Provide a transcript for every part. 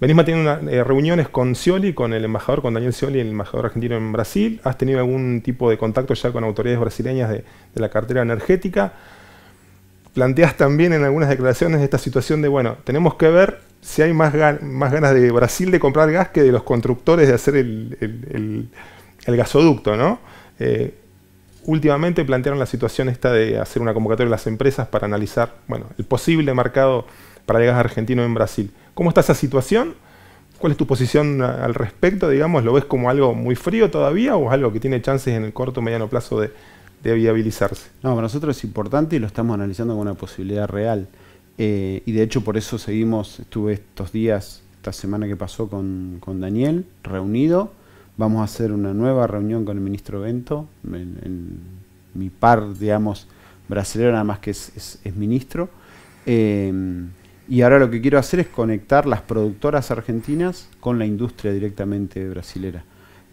Venís manteniendo una, eh, reuniones con Scioli, con el embajador, con Daniel Scioli, el embajador argentino en Brasil. ¿Has tenido algún tipo de contacto ya con autoridades brasileñas de, la cartera energética? Planteas también en algunas declaraciones esta situación de, bueno, tenemos que ver si hay más, ganas de Brasil de comprar gas que de los constructores de hacer el, gasoducto, ¿no? Eh, últimamente plantearon la situación esta de hacer una convocatoria a las empresas para analizar, bueno, el posible mercado para el gas argentino en Brasil. ¿Cómo está esa situación? ¿Cuál es tu posición al respecto? Digamos, ¿Lo ves como algo muy frío todavía o es algo que tiene chances en el corto o mediano plazo de, viabilizarse? No, para nosotros es importante y lo estamos analizando como una posibilidad real. Eh, y de hecho por eso seguimos, estuve estos días, esta semana que pasó con, Daniel, reunido. Vamos a hacer una nueva reunión con el ministro Bento, en, mi par, digamos, brasileño, nada más que es, ministro. Eh, y ahora lo que quiero hacer es conectar las productoras argentinas con la industria directamente brasilera.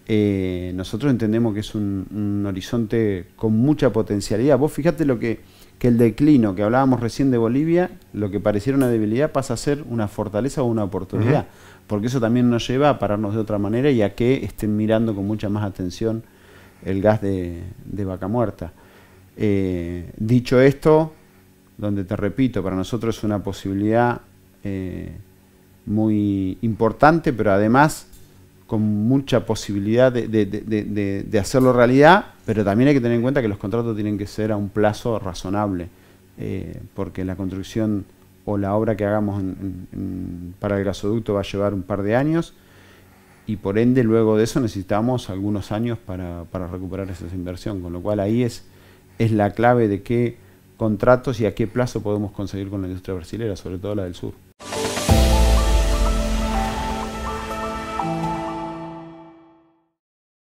Eh, nosotros entendemos que es un, horizonte con mucha potencialidad. Vos fíjate lo que, el declino que hablábamos recién de Bolivia, lo que pareciera una debilidad pasa a ser una fortaleza o una oportunidad, porque eso también nos lleva a pararnos de otra manera y a que estén mirando con mucha más atención el gas de, vaca muerta. Eh, dicho esto, donde te repito, para nosotros es una posibilidad eh, muy importante, pero además con mucha posibilidad de, hacerlo realidad, pero también hay que tener en cuenta que los contratos tienen que ser a un plazo razonable, eh, porque la construcción o la obra que hagamos para el gasoducto va a llevar un par de años y por ende luego de eso necesitamos algunos años para, para recuperar esa inversión, con lo cual ahí es, es la clave de que contratos y a qué plazo podemos conseguir con la industria brasilera, sobre todo la del sur.